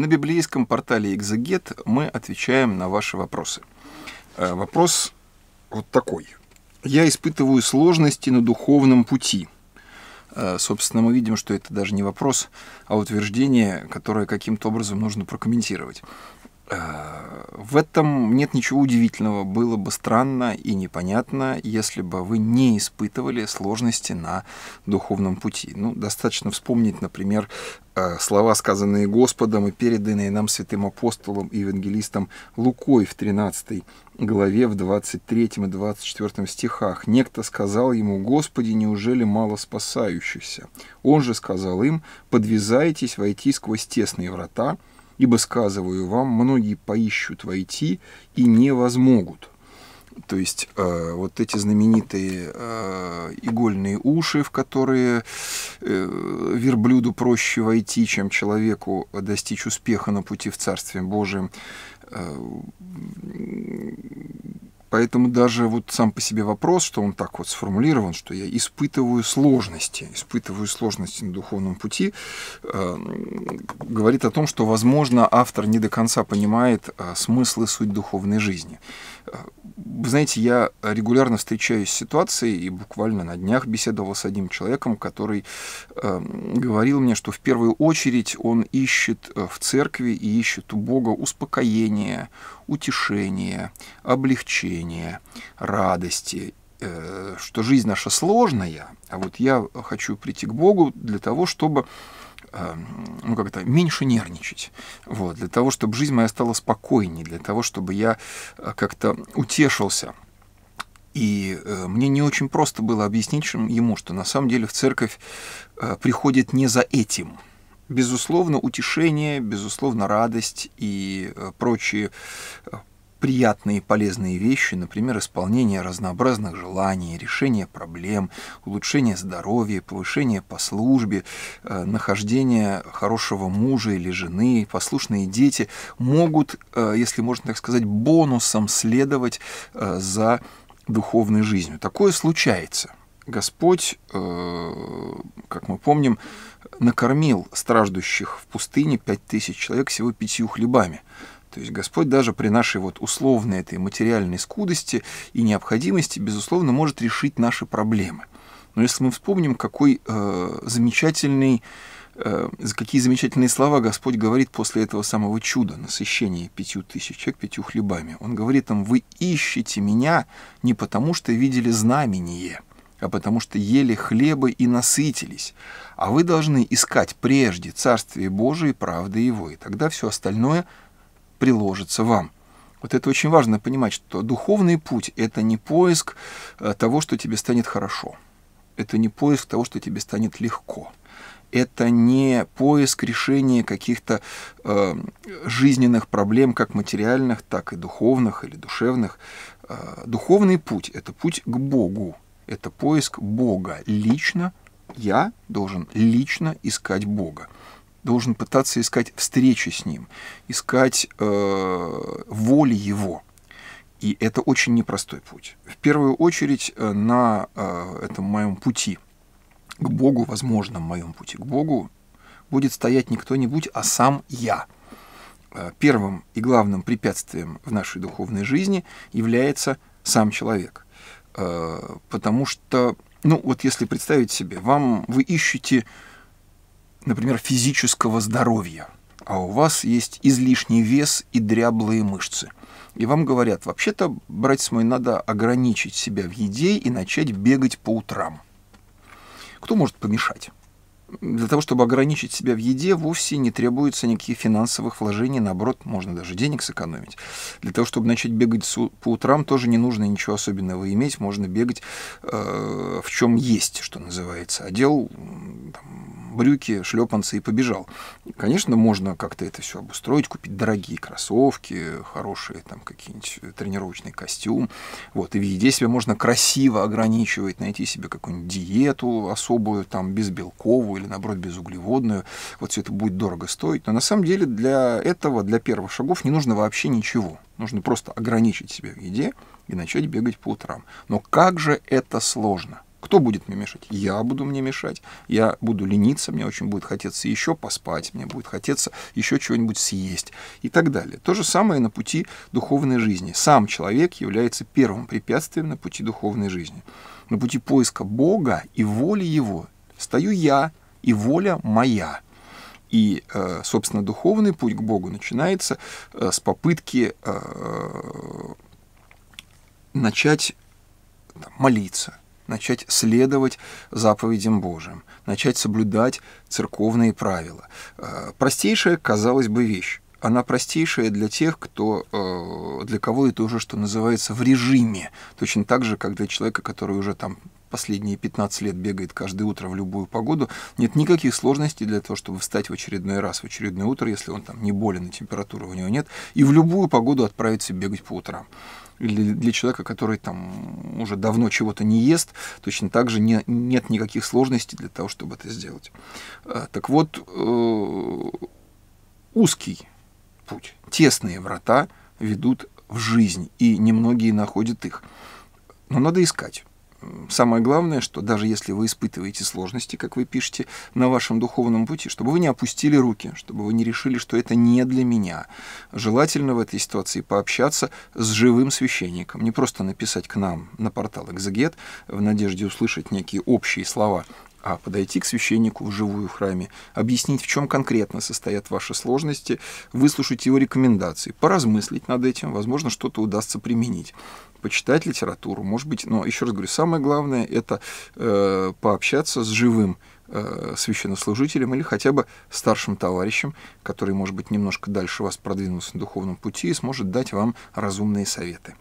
На библейском портале «Экзегет» мы отвечаем на ваши вопросы. Э, вопрос вот такой. Я испытываю сложности на духовном пути. Э, собственно, мы видим, что это даже не вопрос, а утверждение, которое каким-то образом нужно прокомментировать. Э, в этом нет ничего удивительного. Было бы странно и непонятно, если бы вы не испытывали сложности на духовном пути. Ну, достаточно вспомнить, например, Э, слова, сказанные Господом и переданные нам святым апостолом и евангелистом Лукой в 13 главе, в 23 и 24 стихах. «Некто сказал ему, Господи, неужели мало спасающихся? Он же сказал им, подвязайтесь войти сквозь тесные врата, ибо, сказываю вам, многие поищут войти и не возмогут». То есть э, вот эти знаменитые э, игольные уши, в которые э, верблюду проще войти, чем человеку достичь успеха на пути в Царстве Божьем, э, Поэтому даже вот сам по себе вопрос, что он так вот сформулирован, что я испытываю сложности, испытываю сложности на духовном пути, э, говорит о том, что, возможно, автор не до конца понимает э, смысл и суть духовной жизни. Э, вы знаете, я регулярно встречаюсь с ситуацией, и буквально на днях беседовал с одним человеком, который э, говорил мне, что в первую очередь он ищет э, в церкви и ищет у Бога успокоение, утешение, облегчение облегчения, радости, э, что жизнь наша сложная, а вот я хочу прийти к Богу для того, чтобы эм, ну, как это, меньше нервничать, вот, для того, чтобы жизнь моя стала спокойнее, для того, чтобы я э, как-то утешился. И э, мне не очень просто было объяснить ему, что на самом деле в церковь приходит не за этим. Безусловно, утешение, безусловно, радость и прочие приятные и полезные вещи, например, исполнение разнообразных желаний, решение проблем, улучшение здоровья, повышение по службе, э, нахождение хорошего мужа или жены, послушные дети могут, э, если можно так сказать, бонусом следовать э, за духовной жизнью. Такое случается. Господь, как мы помним, накормил страждущих в пустыне пять тысяч человек всего пятью хлебами. То есть Господь даже при нашей вот условной этой материальной скудости и необходимости, безусловно, может решить наши проблемы. Но если мы вспомним, какой э, замечательный э, какие замечательные слова Господь говорит после этого самого чуда, насыщения пятью тысяч человек пятью хлебами. Он говорит им, вы ищете меня не потому, что видели знамение, а потому что ели хлебы и насытились. А вы должны искать прежде Царствие Божие и правды Его, и тогда все остальное приложится вам. Вот это очень важно понимать, что духовный путь – это не поиск э, того, что тебе станет хорошо. Это не поиск того, что тебе станет легко. Это не поиск решения каких-то э, жизненных проблем, как материальных, так и духовных или душевных. Э, духовный путь – это путь к Богу. Это поиск Бога лично. Я должен лично искать Бога должен пытаться искать встречи с ним, искать э, воли его. И это очень непростой путь. В первую очередь э, на э, этом моем пути к Богу, возможном моем пути к Богу, будет стоять не кто-нибудь, а сам я. Э, первым и главным препятствием в нашей духовной жизни является сам человек. Э, потому что, ну вот если представить себе, вам вы ищете например, физического здоровья, а у вас есть излишний вес и дряблые мышцы. И вам говорят, вообще-то, братец мой, надо ограничить себя в еде и начать бегать по утрам. Кто может помешать? для того, чтобы ограничить себя в еде, вовсе не требуется никаких финансовых вложений, наоборот, можно даже денег сэкономить. Для того, чтобы начать бегать по утрам, тоже не нужно ничего особенного иметь, можно бегать э, в чем есть, что называется. Одел там, брюки, шлепанцы и побежал. Конечно, можно как-то это все обустроить, купить дорогие кроссовки, хорошие там какие-нибудь э, тренировочный костюм. Вот, и в еде себя можно красиво ограничивать, найти себе какую-нибудь диету особую, там, безбелковую или, наоборот, безуглеводную. Вот все это будет дорого стоить. Но на самом деле для этого, для первых шагов не нужно вообще ничего. Нужно просто ограничить себя в еде и начать бегать по утрам. Но как же это сложно? Кто будет мне мешать? Я буду мне мешать. Я буду лениться, мне очень будет хотеться еще поспать, мне будет хотеться еще чего-нибудь съесть и так далее. То же самое на пути духовной жизни. Сам человек является первым препятствием на пути духовной жизни. На пути поиска Бога и воли Его стою я, и воля моя. И, э, собственно, духовный путь к Богу начинается э, с попытки э, начать молиться, начать следовать заповедям Божьим, начать соблюдать церковные правила. Простейшая, казалось бы, вещь она простейшая для тех, кто, э, для кого это уже, что называется, в режиме. Точно так же, как для человека, который уже там последние 15 лет бегает каждое утро в любую погоду, нет никаких сложностей для того, чтобы встать в очередной раз, в очередное утро, если он там не болен и температуры у него нет, и в любую погоду отправиться бегать по утрам или для человека, который там уже давно чего-то не ест, точно так же не, нет никаких сложностей для того, чтобы это сделать. Э, так вот, э, узкий путь. Тесные врата ведут в жизнь, и немногие находят их. Но надо искать. Самое главное, что даже если вы испытываете сложности, как вы пишете, на вашем духовном пути, чтобы вы не опустили руки, чтобы вы не решили, что это не для меня. Желательно в этой ситуации пообщаться с живым священником, не просто написать к нам на портал Экзегет в надежде услышать некие общие слова а подойти к священнику вживую в храме, объяснить, в чем конкретно состоят ваши сложности, выслушать его рекомендации, поразмыслить над этим, возможно, что-то удастся применить, почитать литературу, может быть, но еще раз говорю, самое главное это э, пообщаться с живым э, священнослужителем или хотя бы старшим товарищем, который, может быть, немножко дальше вас продвинулся на духовном пути и сможет дать вам разумные советы.